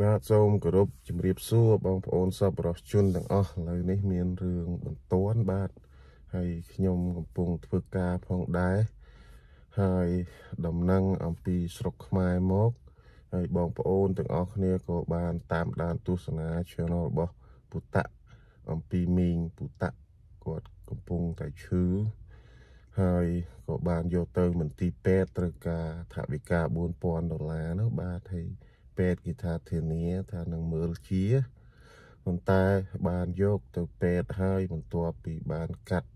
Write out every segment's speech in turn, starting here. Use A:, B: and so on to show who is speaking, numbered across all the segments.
A: បាទសូមគោរពជម្រាបសួរបងប្អូន សប្បុរសជនទាំងអស់ឥឡូវនេះ មានរឿងបន្ទាន់បាទហើយខ្ញុំកំពុងធ្វើការផងដែរហើយដំណឹងអំពីស្រុកខ្មែរមក ហើយបងប្អូនទាំងអស់គ្នាក៏បាន តាមដានទស្សនា channel របស់ពុតៈអំពីមីងពុតៈគាត់កំពុងតែឈឺហើយក៏បានយកទៅមន្ទីរពេទ្យត្រូវការថវិកា4000ដុល្លារនោះបាទហើយពេទ្យគេថាធានាថានឹងមើលជាប៉ុន្តែបានយកទៅពេទ្យហើយបន្ទាប់ពីបានកាត់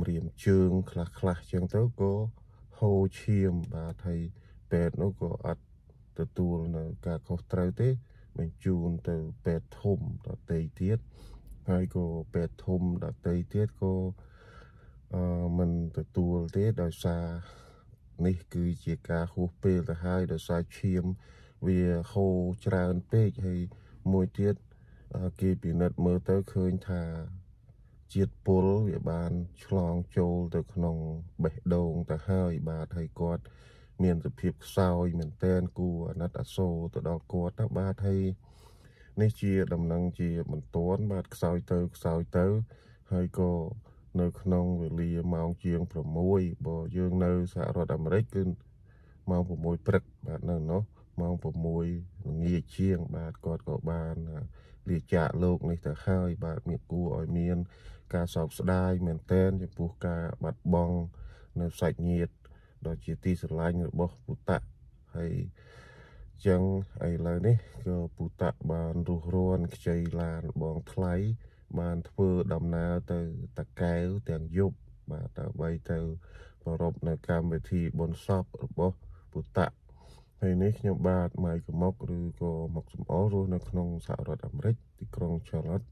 A: ម្រាមជើង ខ្លះខ្លះចឹងទៅក៏ហូរឈាមបាទហើយពេទ្យនោះក៏អត់ទទួលនៅការខុសត្រូវទេបញ្ជូនទៅពេទ្យធំដតីទៀតហើយក៏ពេទ្យធំដតីទៀតក៏អឺមិនទទួលទេ ដោយសារនេះគឺជាការហួសពេលទៅហើយដោយសារឈាមវាហូរច្រើនពេកហើយមួយទៀតគេពិនិត្យមើលទៅឃើញថា ជាតិពុលវាបានឆ្លងចូលទៅ ក្នុងបេះដូងទៅហើយបាទហើយគាត់ មានសភាពខ្សោយមែនតែនគួរអាណិតអាសូរទៅដល់គាត់ណាបាទហើយនេះជា ដំណឹងជា បន្ទាន់បាទខ្សោយទៅខ្សោយទៅហើយក៏នៅ ក្នុងវេលាម៉ោងជាង6បើយើងនៅសហរដ្ឋអាមេរិកគឺម៉ោង6ព្រឹកបាទនៅនោះម៉ោង6ល្ងាចជាង បាទគាត់ក៏បានលាចាកលោក នេះទៅហើយ បាទមានគួរឲ្យមាន ការសោកស្ដាយមែនទែនចំពោះការបាត់បង់នៅសាច់ញាតិដ៏ជាទីស្រឡាញ់របស់ពុតៈហើយចឹងឥឡូវនេះក៏ពុតៈបានរុះរានខ្ចីឡានបងថ្លៃបានធ្វើដំណើរទៅតាកែវទាំងយប់បាទដើម្បីទៅប្ររពនៅកម្មវិធីបុណ្យសពរបស់ពុតៈពេលនេះខ្ញុំបាទម៉ៃកមុកឬក៏មុកសំអល់រស់នៅក្នុងសហរដ្ឋអាមេរិកទីក្រុង Charlotte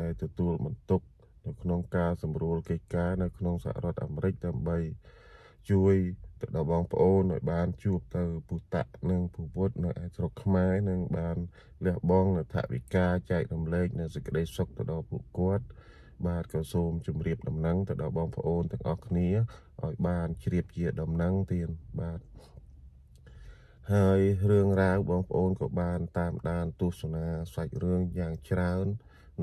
A: ដែលទទួលបន្ទុកនៅក្នុងការសម្រួលកិច្ចការនៅក្នុងសហរដ្ឋអាមេរិកដើម្បី ជួយទៅដល់បងប្អូនឲ្យបាន ជួបទៅពុតៈនិងពពុទ្ធនៅឯស្រុកខ្មែរនិងបានលះបង់នៅថាវិការចែករំលែកនៅសេចក្តីសុខទៅដល់ពួកគាត់បាទក៏សូមជម្រាបដំណឹងទៅដល់បងប្អូនទាំងអស់គ្នាឲ្យបានជ្រាបជាដំណឹងទៀតបាទហើយរឿងរ៉ាវបងប្អូនក៏បាន តាមដានទស្សនាសាច់រឿងយ៉ាងច្រើន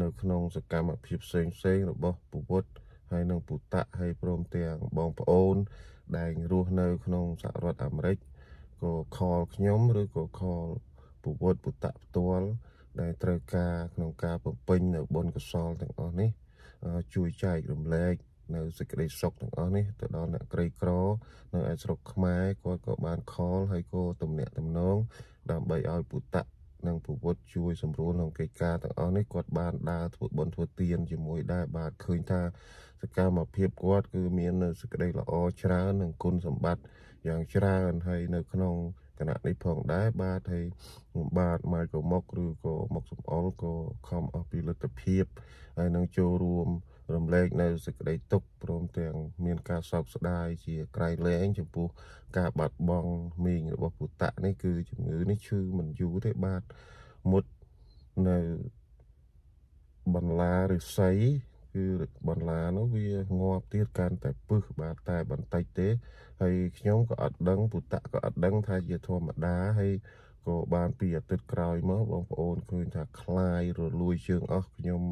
A: នៅ ក្នុងសកម្មភាពផ្សេងផ្សេងរបស់ពពុទ្ធហើយនិងពុតៈហើយព្រមទាំងបងប្អូន ដែលរស់នៅក្នុងសហរដ្ឋអាមេរិកក៏ខលខ្ញុំឬក៏ខលពពុទ្ធពុតៈផ្ទាល់ដែលត្រូវការក្នុងការបំពេញនៅបុណ្យកុសលទាំងអស់នេះជួយចែករំលែកនៅសេចក្តីសុខទាំងអស់នេះទៅដល់អ្នកក្រីក្រនៅឯស្រុកខ្មែរគាត់ក៏បានខលហើយក៏ទំនាក់ទំនងដើម្បីឲ្យពុតៈនិងពពុទ្ធជួយសម្រួលក្នុងកិច្ចការទាំងអស់នេះគាត់បានដើរធ្វើបុណ្យធ្វើទានជាមួយដែរបាទឃើញថាសកម្មភាពគាត់គឺមានសេចក្តីល្អច្រើននិងគុណសម្បត្តិយ៉ាងច្រើនហើយនៅ ក្នុងគណៈនេះផងដែរបាទហើយបាទមកក៏មកឬក៏មកសំអល់ក៏ខំអស់ពីលទ្ធភាពហើយនឹងចូលរួមរំលែកនៅសេចក្តីទុក្ខព្រមទាំង មានការសោកស្ដាយជាក្រៃលែងចំពោះការបាត់បង់មីងរបស់ពុតៈនេះគឺជំងឺនេះឈឺមិនយូរទេបាទមុតនៅបន្លារិស័យគឺបន្លានោះវាងាប់ទៀតកាន់តែពឹសបាទតែបន្តិចទេហើយខ្ញុំក៏អត់ដឹងពុតៈក៏អត់ដឹងថាជាធម្មតាហើយក៏បានពីអាទិត្យក្រោយមកបងប្អូនឃើញថាคลายរលួយជើងអស់ខ្ញុំ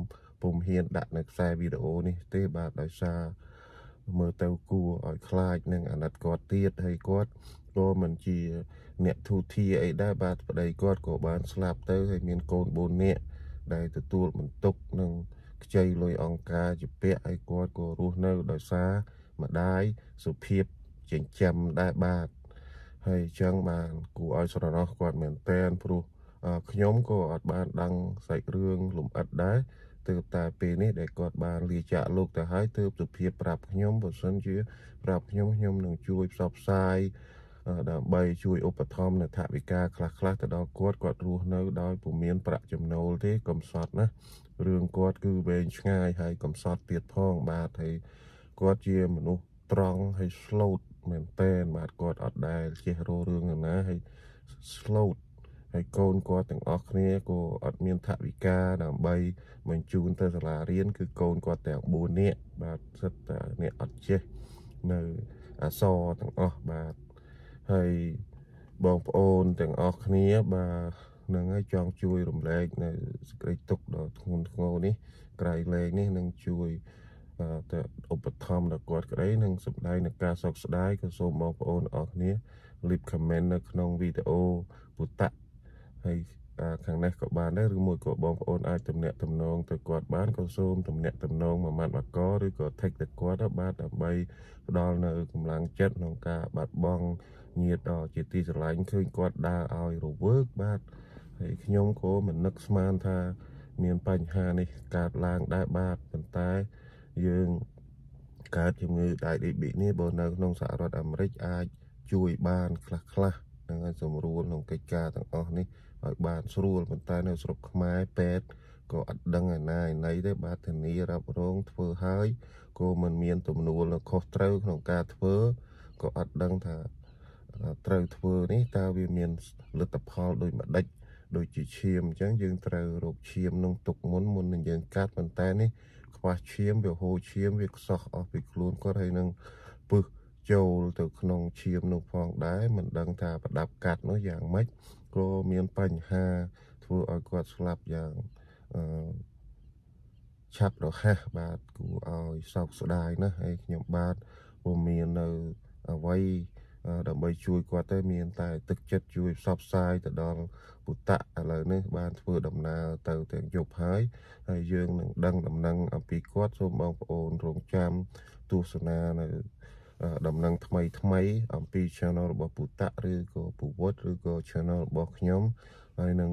A: ពុំហ៊ានដាក់នៅខ្សែវីដេអូនេះ ទេបាទដោយសារមើលទៅគួរឲ្យខ្លាចនឹងអាណិតគាត់ទៀតហើយគាត់ក៏មិនជាអ្នកធូធាអីដែរបាទប្តីគាត់ក៏បានស្លាប់ទៅហើយមានកូន4នាក់ដែលទទួលបន្ទុកនឹងខ្ចីលុយអង្គការជាពាក់ហើយគាត់ក៏រស់នៅដោយសារម្ដាយសុភិបចិញ្ចឹមដែរបាទហើយចឹងបានគួរឲ្យស្រណោះគាត់មែនតើព្រោះខ្ញុំក៏អត់បានដឹងសាច់រឿងលំអិតដែរទើបតែពេលនេះដែលគាត់បានលាចាកលោកទៅហើយទើបសុភាពប្រាប់ខ្ញុំបើសិនជាប្រាប់ខ្ញុំខ្ញុំនឹងជួយផ្សព្វផ្សាយដើម្បីជួយឧបត្ថម្ភនៅថវិកាខ្លះៗទៅដល់គាត់គាត់រស់នៅដោយពុំមានប្រាក់ចំណូលទេកំសត់ណារឿងគាត់គឺវែងឆ្ងាយហើយកំសត់ទៀតផងបាទហើយគាត់ជាមនុស្សត្រង់ហើយ slow មែនតើបាទគាត់អត់ដែលចេះរោរឿងណាហើយ slow ហើយកូនគាត់ទាំងអស់គ្នាក៏អត់មានថវិកាដើម្បីបញ្ជូនទៅសាលារៀនគឺកូនគាត់ទាំង4នាក់បាទសិតតែអ្នកអត់ចេះនៅអសរទាំងអស់បាទហើយបងប្អូនទាំងអស់គ្នាបាទនឹងហើយចង់ជួយរំលែកនៅសេចក្តីទុក្ខដ៏ធ្ងន់ធ្ងរនេះក្រៃលែងនេះនឹងជួយតែឧបត្ថម្ភដល់គាត់ក្តីនិងសម្ដែងនឹងការសោកស្ដាយក៏សូមបងប្អូនអរគ្នា leave comment នៅក្នុងវីដេអូពុតៈហើយខាងនេះក៏បានដែរឬមួយក៏បងប្អូនអាចទំនាក់ទំនងទៅគាត់បានក៏សូមទំនាក់ទំនងមួយម៉ាត់មកកឬក៏ text ទៅគាត់បាទដើម្បីផ្ដល់នៅកម្លាំងចិត្តក្នុងការបាត់បង់ញាតិជាទីស្រឡាញ់ឃើញគាត់ដើរឲ្យរវើកបាទហើយខ្ញុំក៏មិននឹកស្មានថាមានបញ្ហានេះកើតឡើងដែរបាទប៉ុន្តែយើងកើតជំងឺ DDB នេះបើនៅក្នុងសហរដ្ឋអាមេរិកអាចជួយបានខ្លះៗនឹងឲ្យសម្រួលក្នុងកិច្ចការទាំងអស់នេះឲ្យបានស្រួលប៉ុន្តែនៅស្រុកខ្មែរពេទ្យក៏អត់ដឹងឯណាឯណីទេបាទធានារ៉ាប់រងធ្វើហើយក៏មិនមានទំនួលខុសត្រូវ ក្នុងការធ្វើក៏អត់ដឹងថាត្រូវធ្វើនេះតើវាមានលទ្ធផលដូចម្ដេចដូចជាឈាមអញ្ចឹងយើងត្រូវរកឈាមនឹងទុកមុនមុននឹងយើងកាត់ប៉ុន្តែ នេះខ្វះឈាមវាហូរឈាមវាខ្សោះអស់ពីខ្លួនគាត់ហើយនឹងពឹសចូលទៅក្នុងឈាមនោះផងដែរមិនដឹងថាប្រដាប់កាត់នោះយ៉ាងម៉េចក៏មានបញ្ហាធ្វើឲ្យគាត់ស្លាប់យ៉ាងអឺឆាប់រហ័សបាទគួរឲ្យសោកស្ដាយណាស់ហើយខ្ញុំបាទពុំមាននៅអ្វីដើម្បីជួយគាត់ទេមានតែទឹកចិត្តជួយផ្សព្វផ្សាយទៅដល់ពុតៈឥឡូវនេះបានធ្វើដំណើរទៅទាំងយប់ហើយហើយយើងនឹងដឹងដំណឹងអំពីគាត់សូមបងប្អូនរងចាំទស្សនានៅដំណឹងថ្មី ថ្មី អំពី channel របស់ពូតាក់ឬក៏ពូវុតឬក៏ channel របស់ខ្ញុំហើយនឹង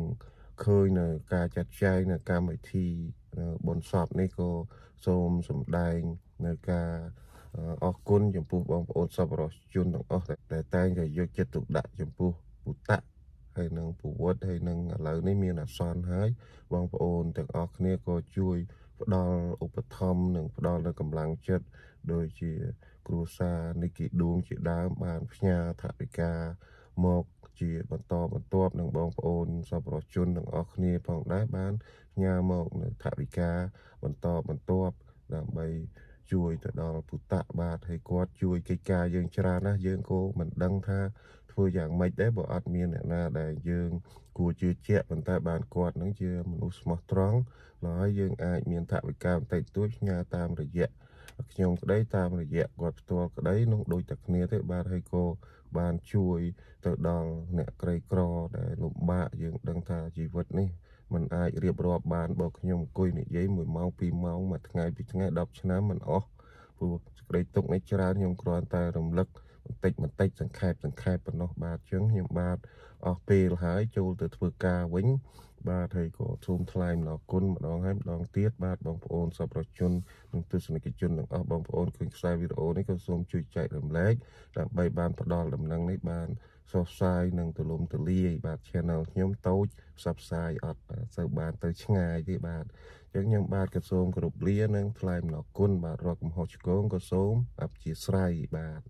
A: ឃើញនៅ ការចាត់ចែងនៅកម្មវិធីបុណ្យសពនេះក៏សូមសម្ដែងនៅការអរគុណចំពោះបងប្អូនសប្បុរសជនទាំងអស់ដែលតែងតែយកចិត្តទុកដាក់ចំពោះពូតាក់ហើយនឹងពូវុតហើយនឹងឥឡូវនេះមានអសន្នហើយ បងប្អូនទាំងអស់គ្នាក៏ជួយផ្ដល់ឧបត្ថម្ភនិង ផ្ដល់នូវកម្លាំងចិត្តដូចជាគ្រួសារនៃគីដួងជាដើមបានផ្ញើថវិកាមកជាបន្តបន្ទាប់នឹងបងប្អូនសប្បុរសជនទាំងអស់គ្នាផងដែរបានផ្ញើមកនៅថវិកាបន្តបន្ទាប់ដើម្បីជួយទៅដល់ពុតៈបាទហើយគាត់ជួយកិច្ចការយើងច្រើនណាស់យើងក៏មិនដឹងថាធ្វើយ៉ាងម៉េចដែរបើអត់មានអ្នកណាដែលយើង គួរជឿជាក់ប៉ុន្តែបានគាត់នឹងជាមនុស្សស្មោះត្រង់ហើយយើងអាចមានថវិកាបន្តិចតួចផ្ញើតាមរយៈខ្ញុំក្តីតាមរយៈគាត់ផ្ទាល់ក្តីនឹងដូចតែគ្នាទេបាទហើយក៏បានជួយ ទៅដល់អ្នកក្រីក្រដែលលំបាកយើង ដឹងថាជីវិតនេះมันអាចរៀបរាប់បានបើខ្ញុំអង្គុយនិយាយ1ម៉ោង2ម៉ោងមួយថ្ងៃពីរថ្ងៃ10ឆ្នាំมันអស់ព្រោះក្តីទុកនេះច្រើនខ្ញុំគ្រាន់តែ រំលឹក បន្តិចបន្តិចសង្ខេបសង្ខេបប៉ុណ្ណោះ បាទជាងខ្ញុំបាទអស់ពេលហើយចូលទៅធ្វើការវិញបាទហើយក៏សូមថ្លែងអំណរគុណម្ដងហើយម្ដងទៀតបាទបងប្អូនសប្បុរសជននិងទស្សនិកជនទាំងអស់បងប្អូនឃើញខ្សែវីដេអូនេះក៏សូមជួយចែករំលែកដើម្បីបានផ្ដល់ដំណឹងនេះបានសុខសាយនិងទូលំទូលាយបាទ channel ខ្ញុំតូចផ្សព្វផ្សាយអត់សូវបានទៅឆ្ងាយទេបាទអញ្ចឹងខ្ញុំបាទក៏សូមគោរពលានិងថ្លែងអំណរគុណបាទរាល់កំហុសឆ្គងក៏សូមអព្យាស្រ័យបាទ